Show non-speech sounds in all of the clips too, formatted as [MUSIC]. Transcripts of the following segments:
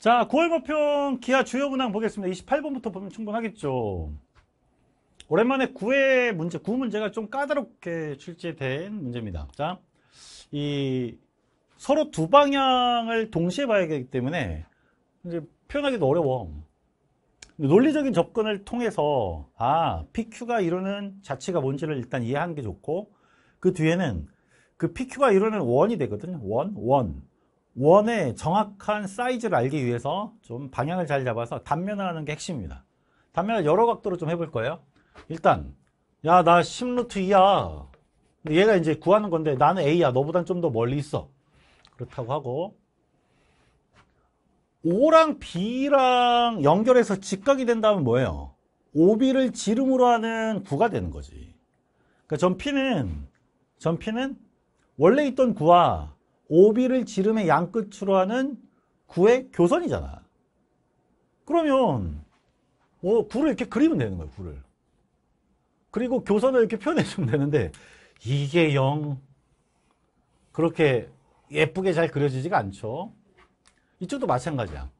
자, 9월 모평 기아 주요 분항 보겠습니다. 28번부터 보면 충분하겠죠. 오랜만에 9의 문제, 9 문제가 좀 까다롭게 출제된 문제입니다. 자, 이 서로 두 방향을 동시에 봐야 되기 때문에 이제 표현하기도 어려워. 논리적인 접근을 통해서 아, PQ가 이루는 자체가 뭔지를 일단 이해하는 게 좋고 그 뒤에는 그 PQ가 이루는 원이 되거든요. 원, 원. 원의 정확한 사이즈를 알기 위해서 좀 방향을 잘 잡아서 단면을 하는 게 핵심입니다. 단면을 여러 각도로 좀 해볼 거예요. 일단 야나 10루트 2야. 얘가 이제 구하는 건데 나는 A야. 너보단 좀 더 멀리 있어. 그렇다고 하고 O랑 B랑 연결해서 직각이 된다면 뭐예요? OB를 지름으로 하는 구가 되는 거지. 그러니까 전피는 전피는 원래 있던 구와 오비를 지름의 양끝으로 하는 구의 교선이잖아. 그러면 뭐 구를 이렇게 그리면 되는 거예요. 구를. 그리고 교선을 이렇게 표현해주면 되는데 이게 영 그렇게 예쁘게 잘 그려지지가 않죠. 이쪽도 마찬가지야.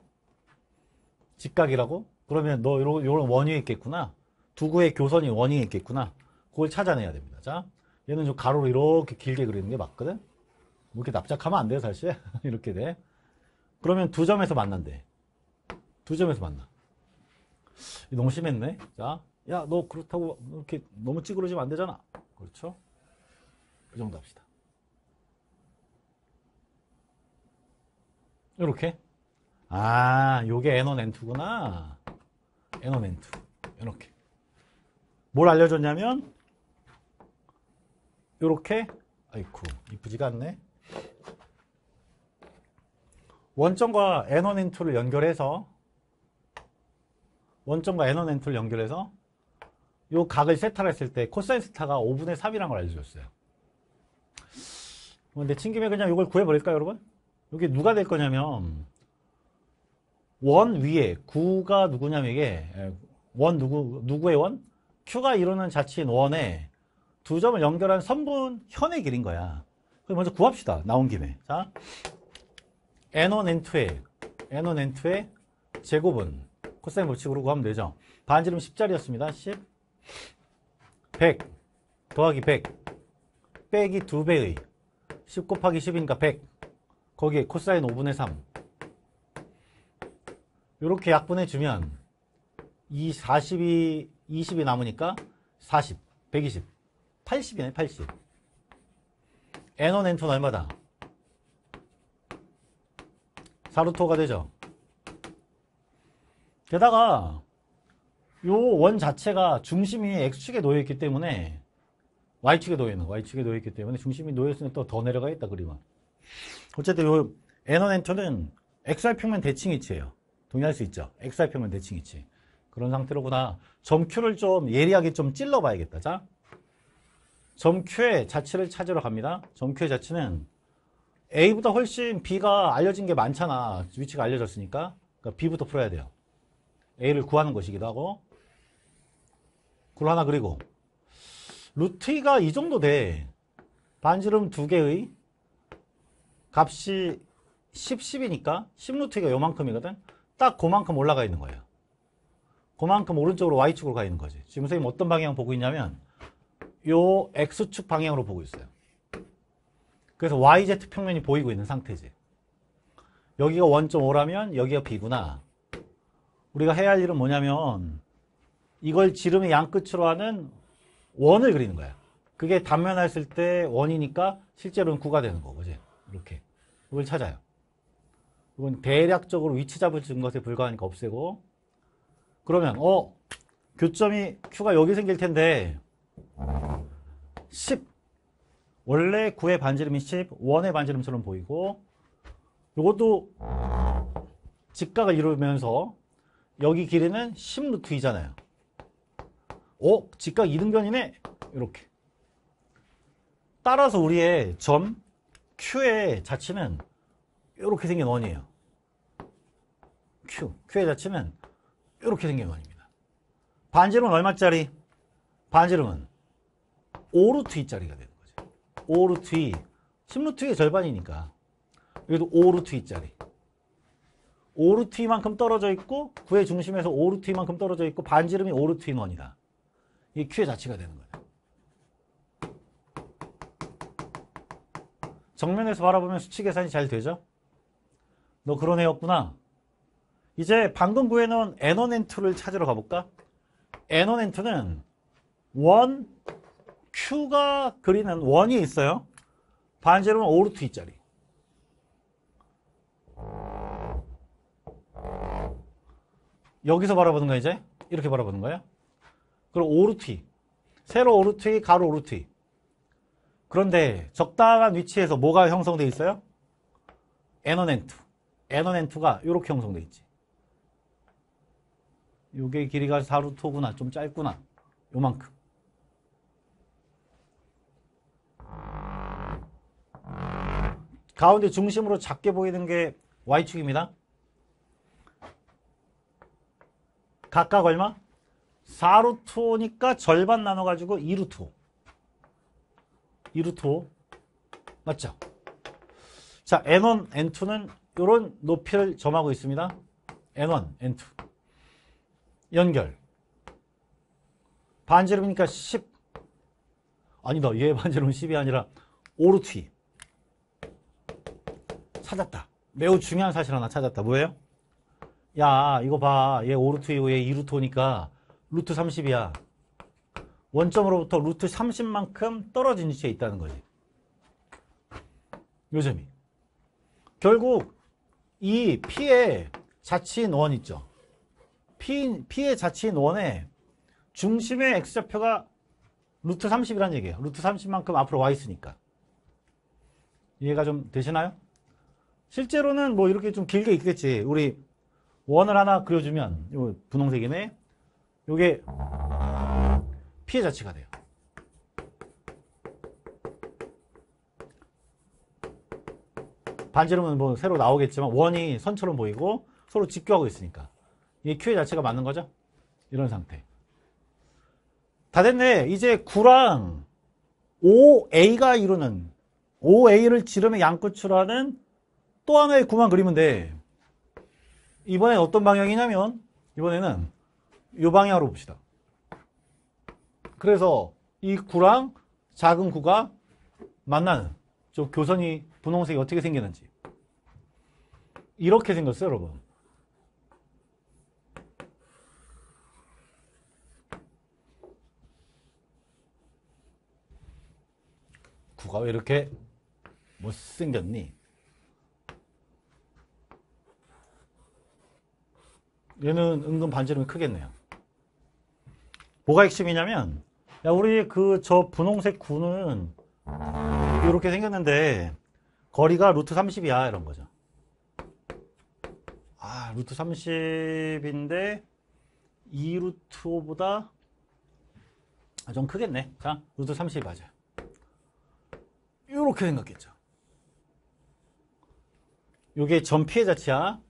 직각이라고? 그러면 너 요런, 요런 원이 있겠구나. 두 구의 교선이 원이 있겠구나. 그걸 찾아내야 됩니다. 자, 얘는 좀 가로로 이렇게 길게 그리는 게 맞거든. 뭐 이렇게 납작하면 안 돼요 사실 [LAUGHS] 이렇게 돼 그러면 두 점에서 만난대 두 점에서 만나 너무 심했네 자야 너 그렇다고 이렇게 너무 찌그러지면 안 되잖아 그렇죠 그 정도 합시다 이렇게 아 요게 n 원 n 투구나 n 원 n 투 이렇게 뭘 알려줬냐면 요렇게 아이쿠 이쁘지가 않네 원점과 N1N2를 연결해서 원점과 N1N2를 연결해서 이 각을 세타를 했을 때 코사인 세타가 5분의 3이라는 걸 알려줬어요. 어, 근데 친김에 그냥 이걸 구해버릴까요, 여러분? 이게 누가 될 거냐면 원 위에 구가 누구냐면 이게 예, 원 누구, 누구의 원? Q가 이루는 자치인 원에 두 점을 연결한 선분 현의 길인 거야. 그럼 먼저 구합시다. 나온 김에. 자, n1, n2의 n1, n2의 제곱은 코사인 법칙으로 구하면 되죠. 반지름 10짜리였습니다. 10, 100 더하기 100 빼기 2배의 10 곱하기 10이니까 100 거기에 코사인 5분의 3 이렇게 약분해주면 이 40이 20이 남으니까 40, 120, 80이네 80 n1, n2는 얼마다? 사루토가 되죠. 게다가 요 원 자체가 중심이 X축에 놓여있기 때문에 Y축에 놓여있는 Y축에 놓여있기 때문에 중심이 놓여있으면 또더 내려가 있다 그리은 어쨌든 요에너넨터는 x r 평면 대칭 위치예요. 동의할 수 있죠. x r 평면 대칭 위치. 그런 상태로구나. 점 Q를 좀 예리하게 좀 찔러봐야겠다. 자, 점 Q의 자체를 찾으러 갑니다. 점 Q의 자체는 A보다 훨씬 B가 알려진 게 많잖아. 위치가 알려졌으니까. 그러니까 B부터 풀어야 돼요. A를 구하는 것이기도 하고. 굴 하나 그리고. 루트 2가 이 정도 돼. 반지름 두 개의 값이 10, 10이니까 10루트가 요만큼이거든. 딱 그만큼 올라가 있는 거예요. 그만큼 오른쪽으로 Y축으로 가 있는 거지. 지금 선생님 어떤 방향 보고 있냐면 요 X축 방향으로 보고 있어요. 그래서 YZ 평면이 보이고 있는 상태지. 여기가 1.5라면 여기가 B구나. 우리가 해야 할 일은 뭐냐면 이걸 지름의 양끝으로 하는 원을 그리는 거야. 그게 단면했을 때 원이니까 실제로는 구가 되는 거고, 그지? 이렇게. 이걸 찾아요. 이건 대략적으로 위치 잡을 준 것에 불과하니까 없애고 그러면 어 교점이 Q가 여기 생길 텐데 10 원래 9의 반지름이 10, 1의 반지름처럼 보이고 이것도 직각을 이루면서 여기 길이는 10루트 이잖아요 오, 어? 직각 2등변이네. 이렇게. 따라서 우리의 점 Q의 자치는 이렇게 생긴 원이에요. Q, Q의 자치는 이렇게 생긴 원입니다. 반지름은 얼마짜리? 반지름은 5루트 2짜리가 돼요. 5루트 2. 10루트 2의 절반이니까. 여기도 5루트 2짜리. 5루트 2만큼 떨어져 있고 9의 중심에서 5루트 2만큼 떨어져 있고 반지름이 5루트 1원이다. 이게 Q의 자체가 되는 거예요. 정면에서 바라보면 수치 계산이 잘 되죠? 너 그런 애였구나. 이제 방금 구해놓은 N1, N2를 찾으러 가볼까? N1, N2는 1, Q가 그리는 원이 있어요. 반지름은 오르트 2자리 여기서 바라보는 거 이제 이렇게 바라보는 거예요. 그럼 오르트 2. 세로 오르트 2, 가로 오르트 2. 그런데 적당한 위치에서 뭐가 형성돼 있어요? 에너넨트에너넨트가 이렇게 형성돼 있지. 요게 길이가 4루토구나. 좀 짧구나. 요만큼. 가운데 중심으로 작게 보이는 게 Y축입니다. 각각 얼마? 4루트니까 절반 나눠가지고 2루트. 2루트. 맞죠? 자, N1, N2는 이런 높이를 점하고 있습니다. N1, N2. 연결. 반지름이니까 10. 아니다. 얘 반지름은 10이 아니라 5루트. 찾았다. 매우 중요한 사실 하나 찾았다. 뭐예요? 야, 이거 봐. 얘 5루트이고 얘 2루트니까 루트 30이야. 원점으로부터 루트 30만큼 떨어진 위치에 있다는 거지. 요점이. 결국 이 P의 자치인 원 있죠. P, P의 자치인 원의 중심의 X좌표가 루트 30이라는 얘기예요. 루트 30만큼 앞으로 와 있으니까. 이해가 좀 되시나요? 실제로는 뭐 이렇게 좀 길게 있겠지. 우리 원을 하나 그려주면 요 분홍색이네. 요게 피해 자체가 돼요. 반지름은 뭐 새로 나오겠지만 원이 선처럼 보이고 서로 직교하고 있으니까 이게 q 자체가 맞는 거죠? 이런 상태 다 됐네 이제 9랑 5a가 이루는 5a를 지름의 양끝으로하는 또 하나의 구만 그리면 돼. 이번엔 어떤 방향이냐면 이번에는 이 방향으로 봅시다. 그래서 이 구랑 작은 구가 만나는 저 교선이 분홍색이 어떻게 생겼는지 이렇게 생겼어요 여러분 구가 왜 이렇게 못생겼니? 얘는 은근 반지름이 크겠네요. 뭐가 핵심이냐면 야 우리 그 저 분홍색 구는 이렇게 생겼는데 거리가 루트 30이야 이런 거죠. 아 루트 30인데 이루트 5보다 아, 좀 크겠네. 자 루트 30이 맞아요. 이렇게 생각했죠. 이게 전 피해자치야.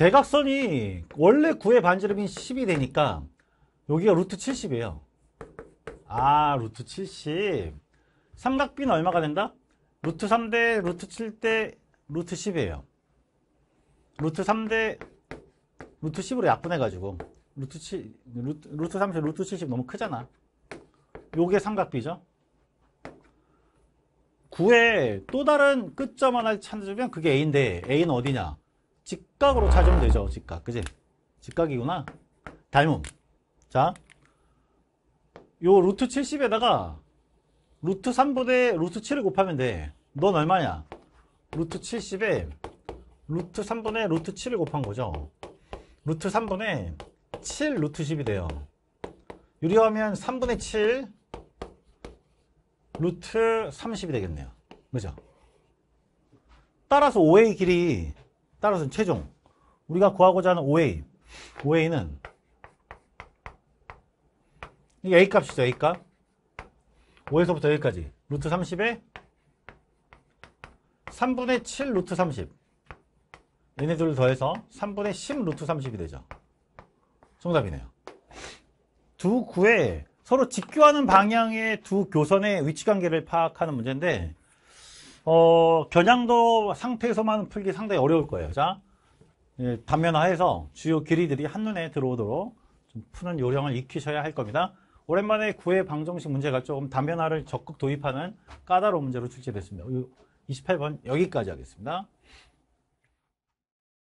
대각선이 원래 9의 반지름이 10이 되니까 여기가 루트 70이에요. 아 루트 70. 삼각비는 얼마가 된다? 루트 3대 루트 7대 루트 10이에요. 루트 3대 루트 10으로 약분해가지고 루트 7 루트, 루트 30 루트 70 너무 크잖아. 요게 삼각비죠. 9의 또 다른 끝점 하나 를 찾으면 그게 A인데 A는 어디냐? 직각으로 찾으면 되죠. 직각. 그지? 직각이구나. 닮음. 자, 요 루트 70에다가 루트 3분의 루트 7을 곱하면 돼. 넌 얼마냐? 루트 70에 루트 3분의 루트 7을 곱한 거죠. 루트 3분의 7 루트 10이 돼요. 유리하면 3분의 7 루트 30이 되겠네요. 그죠? 따라서 5의 길이 따라서 최종 우리가 구하고자 하는 OA OA는 이게 A값이죠 A값 5에서부터 여기까지 루트 30에 3분의 7 루트 30 얘네 둘을 더해서 3분의 10 루트 30이 되죠 정답이네요 두 구에 서로 직교하는 방향의 두 교선의 위치관계를 파악하는 문제인데 어, 겨냥도 상태에서만 풀기 상당히 어려울 거예요. 자, 예, 단면화해서 주요 길이들이 한눈에 들어오도록 푸는 요령을 익히셔야 할 겁니다. 오랜만에 구애 방정식 문제가 조금 단면화를 적극 도입하는 까다로운 문제로 출제됐습니다. 28번 여기까지 하겠습니다.